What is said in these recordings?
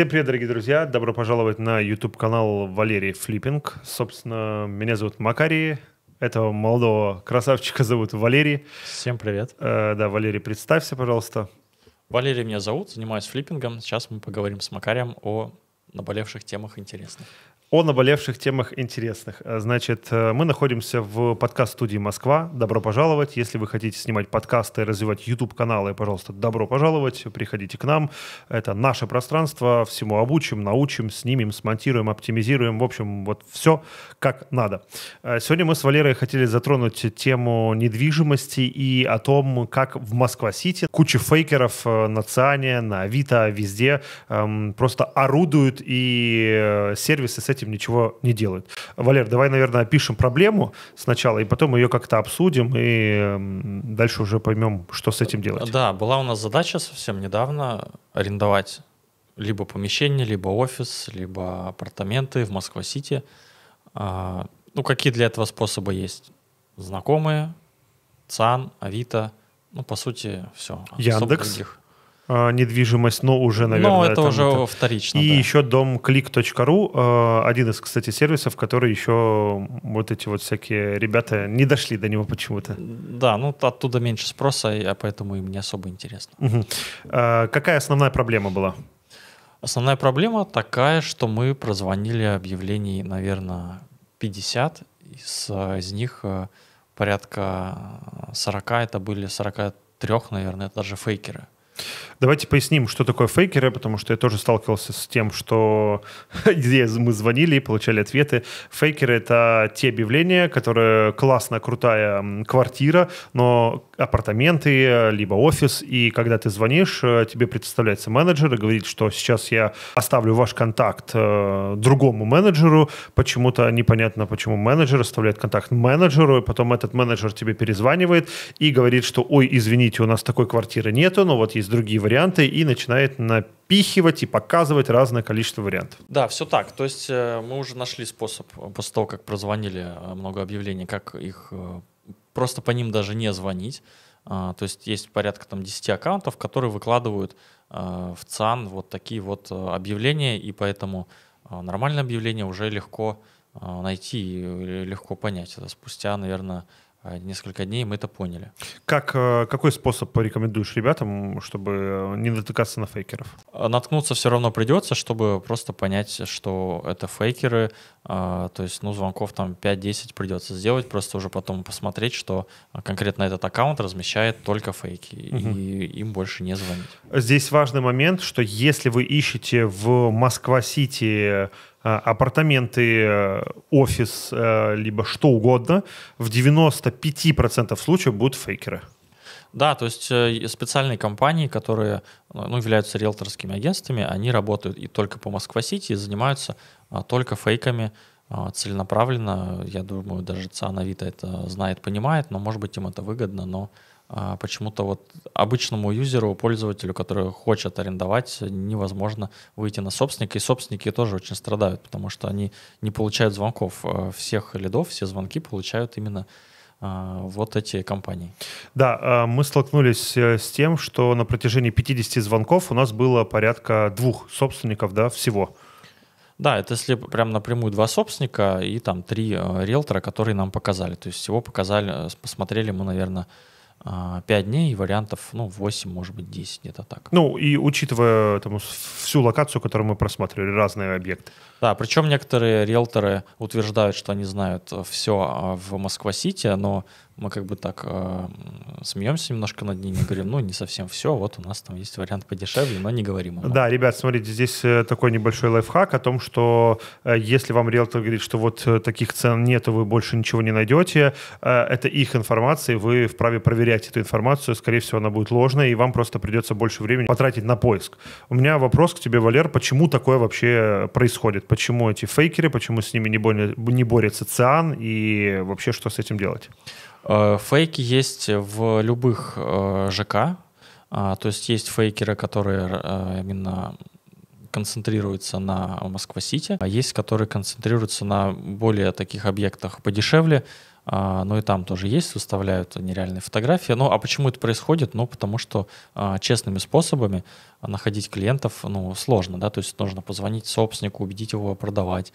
Всем привет, дорогие друзья! Добро пожаловать на YouTube-канал Валерий Флиппинг. Собственно, меня зовут Макарий, этого молодого красавчика зовут Валерий. Всем привет. Э, да, Валерий, представься, пожалуйста. Валерий меня зовут, занимаюсь флиппингом. Сейчас мы поговорим с Макарием о наболевших темах интересных о наболевших темах интересных. Э, значит, э, мы находимся в подкаст-студии «Москва». Добро пожаловать. Если вы хотите снимать подкасты, развивать YouTube-каналы, пожалуйста, добро пожаловать. Приходите к нам. Это наше пространство. Всему обучим, научим, снимем, смонтируем, оптимизируем. В общем, вот все как надо. Э, сегодня мы с Валерой хотели затронуть тему недвижимости и о том, как в Москва-Сити куча фейкеров на ЦИАНе, на Авито, везде эм, просто орудуют и сервисы с этим этим ничего не делают. Валер, давай, наверное, опишем проблему сначала, и потом ее как-то обсудим, и дальше уже поймем, что с этим делать. Да, была у нас задача совсем недавно арендовать либо помещение, либо офис, либо апартаменты в Москва-Сити. А, ну, какие для этого способы есть? Знакомые, ЦАН, Авито, ну, по сути, все. Яндекс. Других. Э, недвижимость, но уже, наверное... Ну, это там, уже это... вторично. И да. еще дом click.ru, э, один из, кстати, сервисов, который еще вот эти вот всякие ребята не дошли до него почему-то. Да, ну оттуда меньше спроса, а поэтому им не особо интересно. Угу. какая основная проблема была? Основная проблема такая, что мы прозвонили объявлений, наверное, 50, из, из них порядка 40, это были 43, наверное, это даже фейкеры. Давайте поясним, что такое фейкеры, потому что я тоже сталкивался с тем, что мы звонили и получали ответы. Фейкеры — это те объявления, которые классно, крутая квартира, но апартаменты, либо офис, и когда ты звонишь, э, тебе представляется менеджер и говорит, что сейчас я оставлю ваш контакт э, другому менеджеру, почему-то непонятно, почему менеджер оставляет контакт менеджеру, и потом этот менеджер тебе перезванивает и говорит, что, ой, извините, у нас такой квартиры нету, но вот есть другие варианты, варианты и начинает напихивать и показывать разное количество вариантов. Да, все так. То есть э, мы уже нашли способ, э, после того, как прозвонили э, много объявлений, как их просто по ним даже не звонить. А, то есть есть порядка там 10 аккаунтов, которые выкладывают в ЦАН вот такие вот объявления, и поэтому нормальное объявление уже легко найти и легко понять. Это спустя, наверное, а, несколько дней мы это поняли. Как, э, какой способ порекомендуешь ребятам, чтобы э, не натыкаться на фейкеров? А, наткнуться все равно придется, чтобы просто понять, что это фейкеры. А, то есть, ну, звонков там 5-10 придется сделать, просто уже потом посмотреть, что конкретно этот аккаунт размещает только фейки, угу. и им больше не звонить. Здесь важный момент, что если вы ищете в Москва-Сити Э, апартаменты, э, офис, э, либо что угодно, в 95% случаев будут фейкеры. Да, то есть специальные компании, которые ну, ну, являются риэлторскими агентствами, они работают и только по Москва-Сити и занимаются а, только фейками а, целенаправленно. Я думаю, даже ЦАН Авито это знает, понимает, но, может быть, им это выгодно, но а почему-то вот обычному юзеру, пользователю, который хочет арендовать, невозможно выйти на собственника. И собственники тоже очень страдают, потому что они не получают звонков. А всех лидов, все звонки получают именно а, вот эти компании. Да, мы столкнулись э, с тем, что на протяжении 50 звонков у нас было порядка двух собственников да, всего. Да, это если прям напрямую два собственника и там три э, риэлтора, которые нам показали. То есть всего показали, э, посмотрели мы, наверное, 5 а, дней, и вариантов, ну, 8, может быть, 10, где-то так. Ну, и учитывая там, всю локацию, которую мы просматривали, разные объекты. Да, причем некоторые риэлторы утверждают, что они знают э, все а, в Москва-Сити, но мы как бы так э, смеемся немножко над ними, говорим, ну, не совсем все, вот у нас там есть вариант подешевле, но не говорим. Ему. Да, ребят, смотрите, здесь э, такой небольшой лайфхак о том, что э, если вам риэлтор говорит, что вот э, таких цен нет, вы больше ничего не найдете, э, это их информация, и вы вправе проверять эту информацию, скорее всего, она будет ложной, и вам просто придется больше времени потратить на поиск. У меня вопрос к тебе, Валер, почему такое вообще э, происходит? Почему эти фейкеры, почему с ними не, бо- не борется ЦИАН, и вообще что с этим делать? Э, фейки есть в любых э, ЖК, а, то есть есть фейкеры, которые э, именно концентрируются на Москва-Сити, а есть, которые концентрируются на более таких объектах подешевле, а, ну и там тоже есть, выставляют нереальные фотографии. Ну а почему это происходит? Ну потому что а, честными способами находить клиентов ну, сложно, да, то есть нужно позвонить собственнику, убедить его продавать,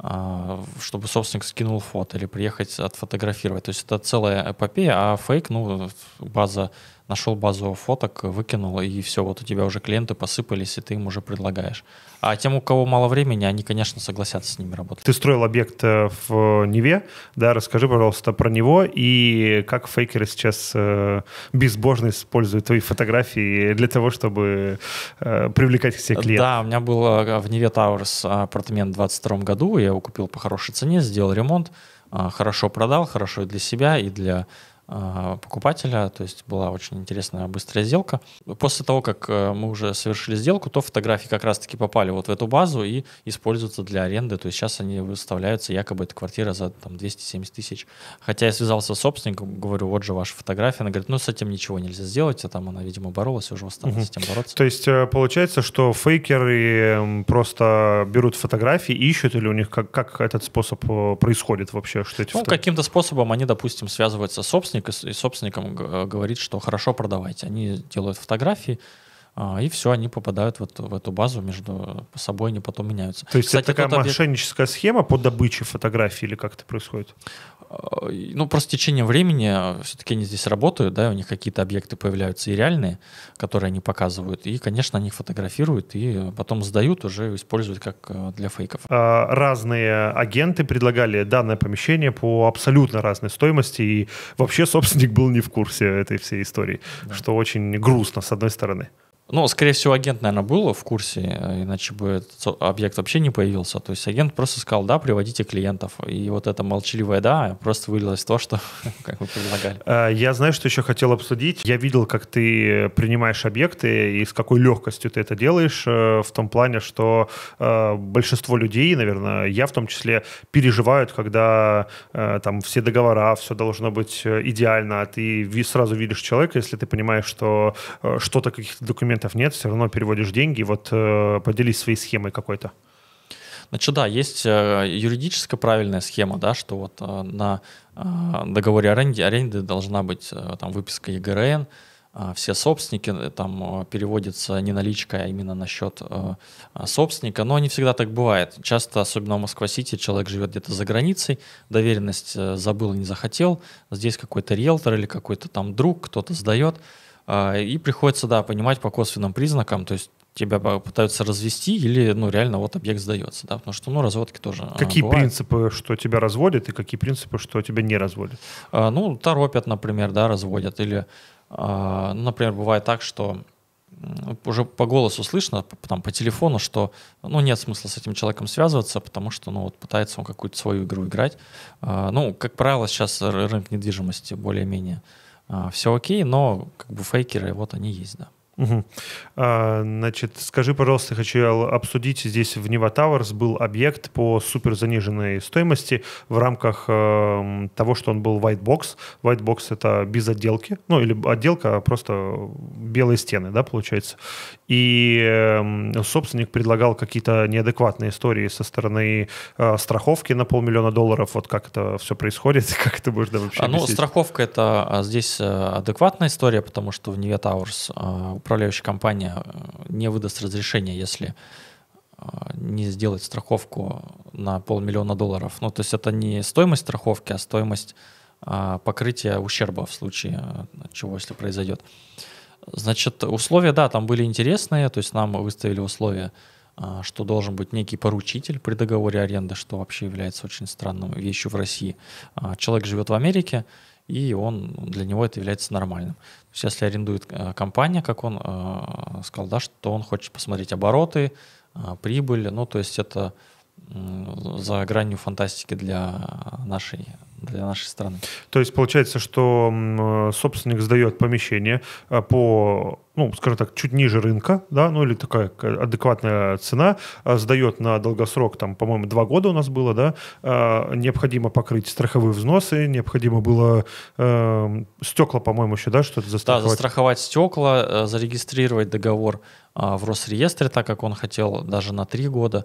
а, чтобы собственник скинул фото или приехать отфотографировать. То есть это целая эпопея, а фейк, ну, база нашел базу фоток, выкинул, и все, вот у тебя уже клиенты посыпались, и ты им уже предлагаешь. А тем, у кого мало времени, они, конечно, согласятся с ними работать. Ты строил объект э, в Неве, да, расскажи, пожалуйста, про него, и как фейкеры сейчас э, безбожно используют твои фотографии для того, чтобы э, привлекать к себе клиентов. Да, у меня был в Неве Тауэрс апартамент в 22 году, я его купил по хорошей цене, сделал ремонт, а, хорошо продал, хорошо и для себя, и для а, покупателя, то есть была очень интересная быстрая сделка. После того, как э, мы уже совершили сделку, то фотографии как раз-таки попали вот в эту базу и используются для аренды, то есть сейчас они выставляются, якобы эта квартира за там, 270 тысяч. Хотя я связался с собственником, говорю, вот же ваша фотография, она говорит, ну с этим ничего нельзя сделать, а там она, видимо, боролась, уже устала угу. с этим бороться. То есть э, получается, что фейкеры просто берут фотографии, ищут или у них как, как этот способ э, происходит вообще? Что эти ну, фото... каким-то способом они, допустим, связываются с собственником, собственник и собственникам говорит, что хорошо продавайте. Они делают фотографии, а, и все, они попадают вот в эту базу между собой, они потом меняются. То есть Кстати, это такая объект... мошенническая схема по добыче фотографий или как это происходит? А, ну, просто в течение времени а, все-таки они здесь работают, да, у них какие-то объекты появляются и реальные, которые они показывают, и, конечно, они фотографируют и потом сдают, уже используют как для фейков. Разные агенты предлагали данное помещение по абсолютно разной стоимости, и вообще собственник был не в курсе этой всей истории, да. что очень грустно, с одной стороны. Ну, скорее всего, агент, наверное, был в курсе, э, иначе бы этот объект вообще не появился. То есть агент просто сказал, да, приводите клиентов. И вот это молчаливое «да» просто вылилось в то, что как вы предлагали. Э, я знаю, что еще хотел обсудить. Я видел, как ты принимаешь объекты и с какой легкостью ты это делаешь, э, в том плане, что большинство людей, наверное, я в том числе, переживают, когда там все договора, все должно быть идеально, а ты сразу видишь человека, если ты понимаешь, что что-то, каких-то документов клиентов нет, все равно переводишь деньги. Вот э, поделись своей схемой какой-то. Значит, да, есть э, юридически правильная схема, да, что вот э, на договоре аренды, аренды должна быть там выписка ЕГРН, все собственники, там переводится не наличка, а именно на счет собственника, но не всегда так бывает. Часто, особенно в Москва-Сити, человек живет где-то за границей, доверенность забыл, не захотел, здесь какой-то риэлтор или какой-то там друг, кто-то сдает, а, и приходится, да, понимать по косвенным признакам, то есть тебя пытаются развести или, ну, реально вот объект сдается, да, потому что, ну, разводки тоже а, Какие бывают. принципы, что тебя разводят, и какие принципы, что тебя не разводят? А, ну, торопят, например, да, разводят, или, например, бывает так, что уже по голосу слышно, там, по телефону, что, ну, нет смысла с этим человеком связываться, потому что, ну, вот пытается он какую-то свою игру играть. ну, как правило, сейчас рынок недвижимости более-менее а, все окей, но как бы фейкеры, вот они есть, да. Угу. А, значит, скажи, пожалуйста, хочу обсудить. Здесь в Нева Towers был объект по супер заниженной стоимости в рамках э, того, что он был white box. White box это без отделки, ну или отделка, а просто белые стены, да, получается. И э, собственник предлагал какие-то неадекватные истории со стороны э, страховки на полмиллиона долларов. Вот как это все происходит, как это можно вообще? А, ну, объяснить? страховка это а здесь э, адекватная история, потому что в Нева Towers а, управляющая компания э, не выдаст разрешение, если э, не сделать страховку на полмиллиона долларов. Ну, то есть это не стоимость страховки, а стоимость а, покрытия ущерба в случае э, чего, если произойдет. Значит, условия, да, там были интересные, то есть нам выставили условия, что должен быть некий поручитель при договоре аренды, что вообще является очень странным вещью в России. А, человек живет в Америке, и он, ну, для него это является нормальным. То есть если арендует э, компания, как он э, сказал, да, что он хочет посмотреть обороты, э, прибыль, ну, то есть это за гранью фантастики для нашей для нашей страны. То есть получается, что собственник сдает помещение по ну, скажем так, чуть ниже рынка, да, ну или такая адекватная цена, а, сдает на долгосрок, там, по-моему, два года у нас было, да, а, необходимо покрыть страховые взносы, необходимо было э, эм, стекла, по-моему, еще, да, что-то застраховать. Да, застраховать стекла, э, зарегистрировать договор а, в Росреестре, так как он хотел даже на три года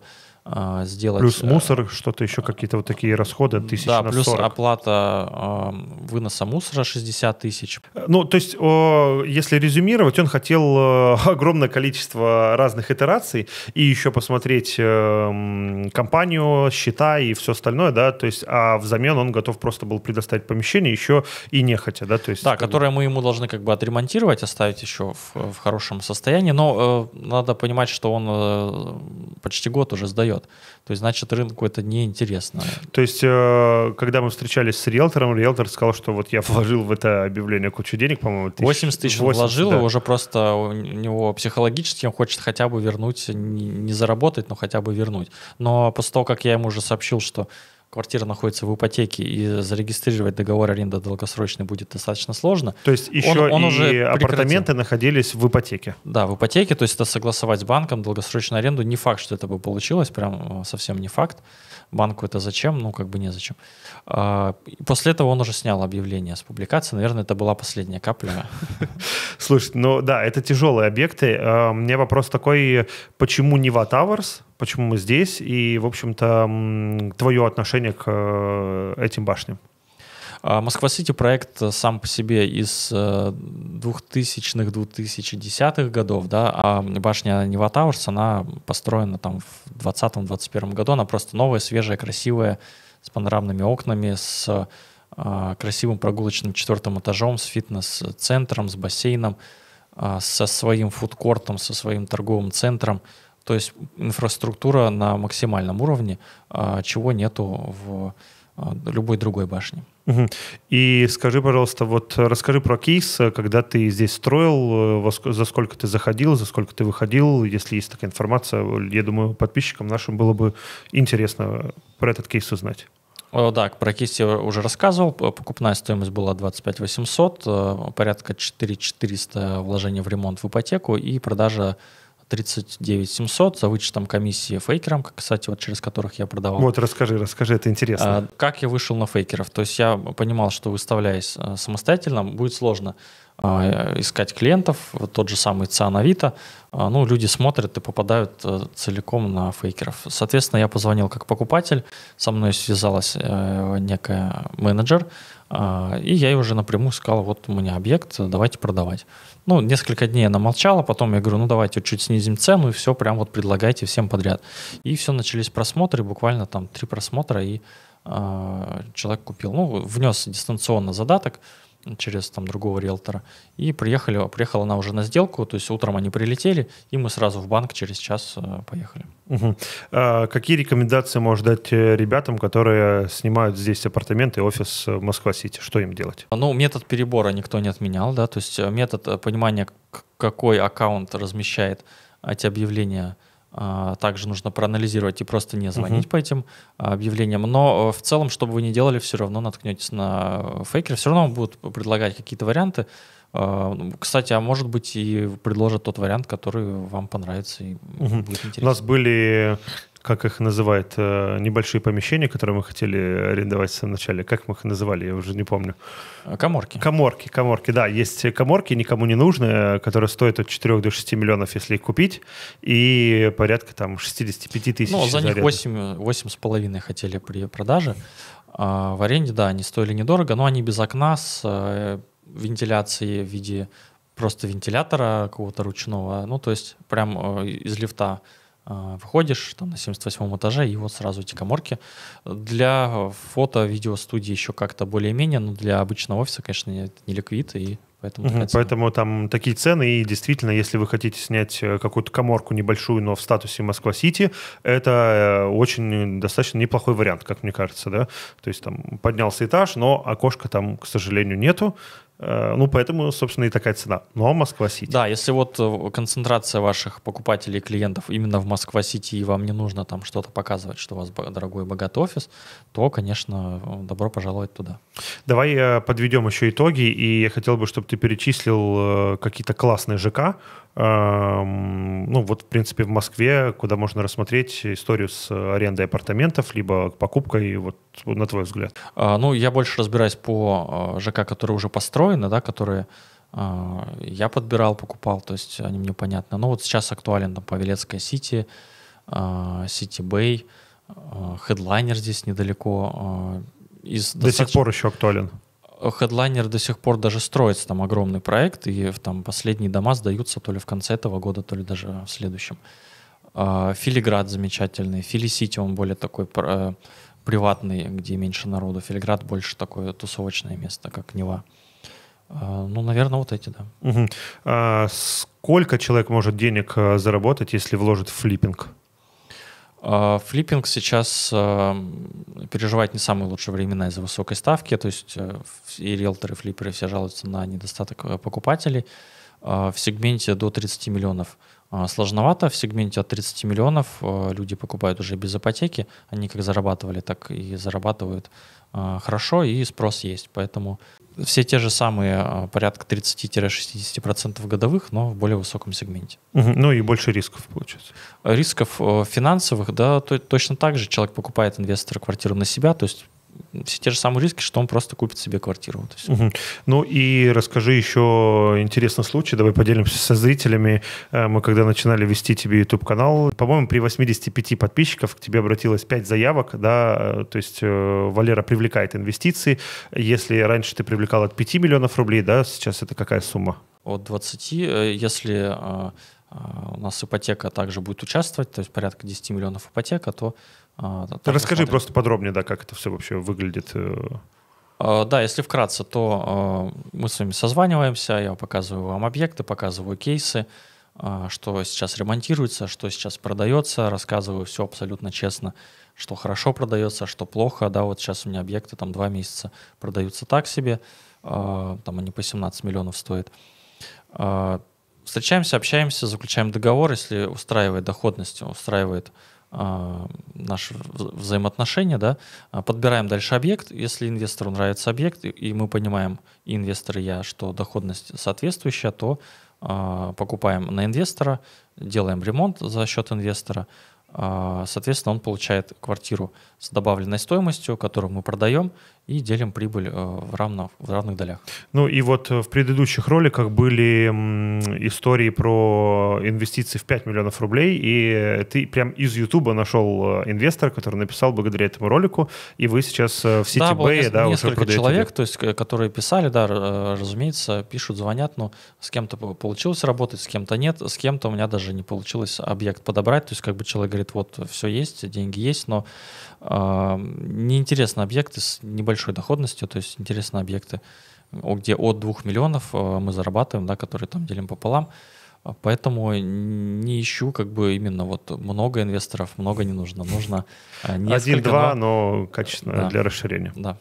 сделать. Плюс э, мусор, что-то еще, э, какие-то вот такие расходы, тысяч Да, на плюс 40. оплата выноса мусора 60 тысяч. Ну, то есть, если резюмировать, он хотел хотел э, огромное количество разных итераций и еще посмотреть э, компанию, счета и все остальное, да, то есть, а взамен он готов просто был предоставить помещение еще и нехотя, да, то есть... Да, которое мы ему должны как бы отремонтировать, оставить еще в, в хорошем состоянии, но э, надо понимать, что он э, почти год уже сдает, то есть, значит, рынку это неинтересно. То есть, э, когда мы встречались с риэлтором, риэлтор сказал, что вот я вложил в это объявление кучу денег, по-моему, 80 тысяч вложил, да. уже просто часто у него психологически он хочет хотя бы вернуть, не, заработать, но хотя бы вернуть. Но после того, как я ему уже сообщил, что квартира находится в ипотеке и зарегистрировать договор аренды долгосрочный будет достаточно сложно. То есть еще он, он и уже апартаменты находились в ипотеке. Да, в ипотеке, то есть это согласовать с банком долгосрочную аренду. Не факт, что это бы получилось, прям э, совсем не факт банку это зачем? Ну, как бы незачем. А, после этого он уже снял объявление с публикации. Наверное, это была последняя капля. Слушай, ну да, это тяжелые объекты. А, у меня вопрос такой, почему не Ватаверс? Почему мы здесь? И, в общем-то, твое отношение к э, этим башням? А, Москва-Сити проект э, сам по себе из 2000-х, э, 2010-х годов, да, а башня Нева Тауэрс, она построена там в 2020-2021 году, она просто новая, свежая, красивая, с панорамными окнами, с а, красивым прогулочным четвертым этажом, с фитнес-центром, с бассейном, а, со своим фудкортом, со своим торговым центром. То есть инфраструктура на максимальном уровне, чего нету в любой другой башне. И скажи, пожалуйста, вот расскажи про кейс, когда ты здесь строил, э, за сколько ты заходил, за сколько ты выходил, если есть такая информация, я думаю, подписчикам нашим было бы интересно про этот кейс узнать. О, да, про кейс я уже рассказывал. Покупная стоимость была 25 800, э, порядка 4 400 вложений в ремонт в ипотеку и продажа 39 700 за вычетом комиссии фейкерам, кстати, вот через которых я продавал. Вот, расскажи, расскажи, это интересно. А, как я вышел на фейкеров? То есть я понимал, что выставляясь э, самостоятельно, будет сложно а, искать клиентов, тот же самый ЦИАН Авито, а, ну, люди смотрят и попадают э, целиком на фейкеров. Соответственно, я позвонил как покупатель, со мной связалась э, некая менеджер, а, и я ей уже напрямую сказал, вот у меня объект, давайте продавать. Ну, несколько дней она молчала, потом я говорю, ну, давайте чуть снизим цену, и все, прям вот предлагайте всем подряд. И все, начались просмотры, буквально там три просмотра, и человек купил. Ну, внес дистанционно задаток, через там другого риэлтора. И приехали, приехала она уже на сделку, то есть утром они прилетели, и мы сразу в банк через час э, поехали. Угу. А какие рекомендации можешь дать э, ребятам, которые снимают здесь апартаменты, офис в э, Москва-Сити? Что им делать? Ну, метод перебора никто не отменял, да, то есть метод понимания, какой аккаунт размещает эти объявления – а, также нужно проанализировать и просто не звонить uh-huh. по этим а, объявлениям. Но э, в целом, что бы вы ни делали, все равно наткнетесь на э, фейкер, все равно будут предлагать какие-то варианты. А, ну, кстати, а может быть и предложат тот вариант, который вам понравится и будет У нас были, как их называют, э, небольшие помещения, которые мы хотели арендовать в самом начале. Как мы их называли, я уже не помню. Э, коморки. Коморки, коморки, да. Есть коморки, никому не нужные, которые стоят от 4 до 6 миллионов, если их купить, и порядка там 65 тысяч. Ну, за, за них 8, 8,5 хотели при продаже. А в аренде, да, они стоили недорого, но они без окна с э, вентиляции в виде просто вентилятора какого-то ручного, ну, то есть прям э, из лифта э, выходишь там на 78 этаже, и вот сразу эти коморки. Для фото, видеостудии еще как-то более-менее, но для обычного офиса, конечно, это не ликвид, и поэтому... Угу, поэтому там такие цены, и действительно, если вы хотите снять э, какую-то коморку небольшую, но в статусе Москва-Сити, это очень достаточно неплохой вариант, как мне кажется, да? То есть там поднялся этаж, но окошка там, к сожалению, нету, Э, ну, поэтому, собственно, и такая цена. Но ну, а Москва-Сити. Да, если вот э, концентрация ваших покупателей и клиентов именно в Москва-Сити, и вам не нужно там что-то показывать, что у вас дорогой богатый офис, то, конечно, добро пожаловать туда. Давай подведем еще итоги, и я хотел бы, чтобы ты перечислил э, какие-то классные ЖК, эм, ну, вот, в принципе, в Москве, куда можно рассмотреть историю с арендой апартаментов, либо покупкой, вот, на твой взгляд. А, ну, я больше разбираюсь по ЖК, который уже построен, настроены, да, которые э, я подбирал, покупал, то есть они мне понятны. Но ну, вот сейчас актуален там Павелецкая Сити, а, Сити Бэй, Хедлайнер здесь недалеко. А, из до достаточно... сих пор еще актуален. Хедлайнер до сих пор даже строится, там огромный проект, и там последние дома сдаются то ли в конце этого года, то ли даже в следующем. Филиград замечательный, Филисити он более такой э, приватный, где меньше народу. Филиград больше такое тусовочное место, как Нева. А, ну, наверное, вот эти, да. Угу. А сколько человек может денег э, заработать, если вложит в флиппинг? А, флиппинг сейчас эм, переживает не самые лучшие времена из-за высокой ставки, то есть э, и риэлторы, и флипперы все жалуются на недостаток э, покупателей а, в сегменте до 30 миллионов – а, сложновато. В сегменте от 30 миллионов а, люди покупают уже без ипотеки. Они как зарабатывали, так и зарабатывают а, хорошо, и спрос есть. Поэтому все те же самые порядка 30-60% годовых, но в более высоком сегменте. Угу. Ну и больше рисков получается. Рисков э, финансовых, да, то, точно так же человек покупает инвестора квартиру на себя, то есть все те же самые риски, что он просто купит себе квартиру. угу. Ну и расскажи еще интересный случай, давай поделимся со зрителями. Э, мы когда начинали вести тебе YouTube-канал, по-моему, при 85 подписчиков к тебе обратилось 5 заявок, да, э, то есть э, Валера привлекает инвестиции. Если раньше ты привлекал от 5 миллионов рублей, да, сейчас это какая сумма? От 20, если а, а, у нас ипотека также будет участвовать, то есть порядка 10 миллионов ипотека, то... А, Расскажи просто подробнее, да, как это все вообще выглядит. Э. А, да, если вкратце, то мы с вами созваниваемся, я показываю вам объекты, показываю кейсы, что сейчас ремонтируется, что сейчас продается, рассказываю все абсолютно честно, что хорошо продается, что плохо, да, вот сейчас у меня объекты там два месяца продаются так себе, там они по 17 миллионов стоят встречаемся, общаемся, заключаем договор, если устраивает доходность, устраивает а, наши взаимоотношения, да, а, подбираем дальше объект, если инвестору нравится объект, и, и мы понимаем, и инвестор, и я, что доходность соответствующая, то э, покупаем на инвестора, делаем ремонт за счет инвестора, э, соответственно, он получает квартиру с добавленной стоимостью, которую мы продаем, и делим прибыль э, в, равно, в равных долях. Ну и вот э, в предыдущих роликах были истории про инвестиции в 5 миллионов рублей, и ты прям из Ютуба нашел э, инвестора, который написал благодаря этому ролику, и вы сейчас в сети да, Bay, да, несколько уже человек, то есть, которые писали, да, разумеется, пишут, звонят, но с кем-то получилось работать, с кем-то нет, с кем-то у меня даже не получилось объект подобрать, то есть как бы человек говорит, вот все есть, деньги есть, но э, неинтересный объект с небольшим большой доходностью, то есть интересные объекты, где от 2 миллионов э, мы зарабатываем, да, которые там делим пополам. А, поэтому не ищу как бы именно вот много инвесторов, много не нужно. Нужно э, несколько. Один-два, но... но качественно да. для расширения. Да.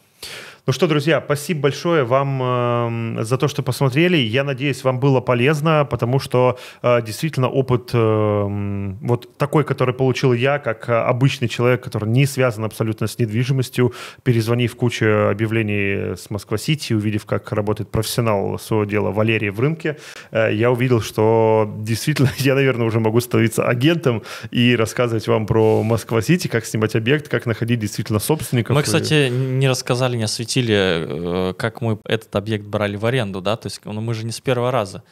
Ну что, друзья, спасибо большое вам э, за то, что посмотрели. Я надеюсь, вам было полезно, потому что э, действительно опыт э, вот такой, который получил я, как э, обычный человек, который не связан абсолютно с недвижимостью, перезвонив кучу объявлений с Москва-Сити, увидев, как работает профессионал своего дела Валерий в рынке, э, я увидел, что действительно я, наверное, уже могу становиться агентом и рассказывать вам про Москва-Сити, как снимать объект, как находить действительно собственников. Мы, кстати, не рассказали, не осветили обсудили, э, как мы этот объект брали в аренду, да, то есть ну, мы же не с первого раза.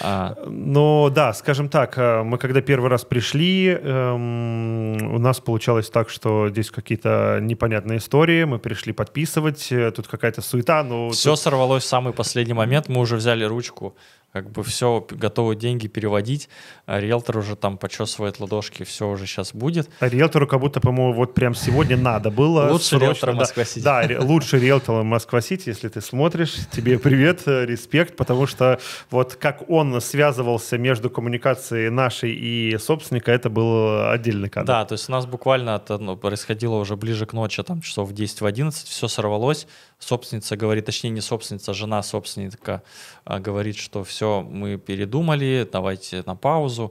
А... Ну да, скажем так, э, мы когда первый раз пришли, эм, у нас получалось так, что здесь какие-то непонятные истории, мы пришли подписывать, э, тут какая-то суета, но... Все тут... сорвалось в самый последний момент, мы уже взяли ручку, как бы все, готовы деньги переводить, а риэлтор уже там почесывает ладошки, все уже сейчас будет. А риэлтору как будто, по-моему, вот прям сегодня надо было. Лучше риэлтора Москва-Сити. Да, да, лучше риэлтора Москва-Сити, если ты смотришь, тебе привет, э, респект, потому что вот как он связывался между коммуникацией нашей и собственника, это был отдельный кадр. Да, то есть у нас буквально это ну, происходило уже ближе к ночи, там часов в 10 в 11, все сорвалось, собственница говорит, точнее не собственница, а жена собственника а говорит, что все все, мы передумали, давайте на паузу.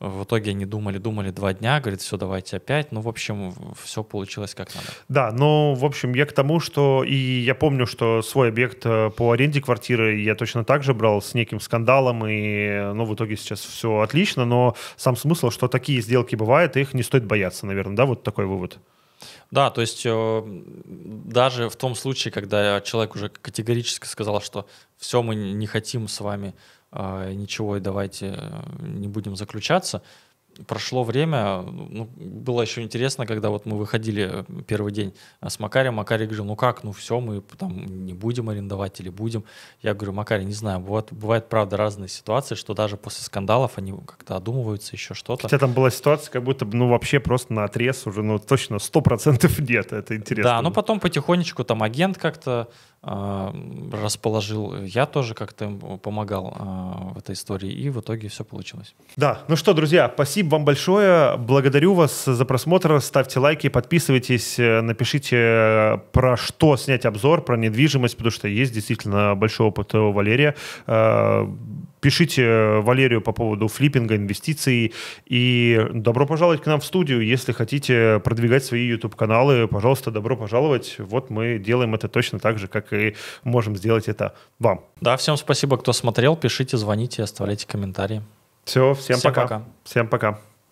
В итоге они думали, думали два дня, говорит, все, давайте опять. Ну, в общем, все получилось как надо. Да, ну, в общем, я к тому, что... И я помню, что свой объект э, по аренде квартиры я точно так же брал с неким скандалом, и, ну, в итоге сейчас все отлично, но сам смысл, что такие сделки бывают, их не стоит бояться, наверное, да, вот такой вывод. Да, то есть э, даже в том случае, когда человек уже категорически сказал, что все, мы не хотим с вами э, ничего и давайте э, не будем заключаться, прошло время, ну, было еще интересно, когда вот мы выходили э, первый день э, с Макарем, Макарий говорил, ну как, ну все, мы там не будем арендовать или будем. Я говорю, Макарий, не знаю, бывает, бывает правда разные ситуации, что даже после скандалов они как-то одумываются, еще что-то. Хотя там была ситуация, как будто, ну вообще просто на отрез уже, ну точно 100% нет, это интересно. Да, но потом потихонечку там агент как-то а, расположил. Я тоже как-то помогал а, в этой истории, и в итоге все получилось. Да, ну что, друзья, спасибо вам большое. Благодарю вас за просмотр. Ставьте лайки, подписывайтесь, э, напишите э, про что снять обзор, про недвижимость, потому что есть действительно большой опыт э, у Валерия Пишите э, Валерию по поводу флиппинга, инвестиций. И добро пожаловать к нам в студию. Если хотите продвигать свои YouTube-каналы, пожалуйста, добро пожаловать. Вот мы делаем это точно так же, как и можем сделать это вам. Да, всем спасибо, кто смотрел. Пишите, звоните, оставляйте комментарии. Все, всем, всем пока. пока. Всем пока.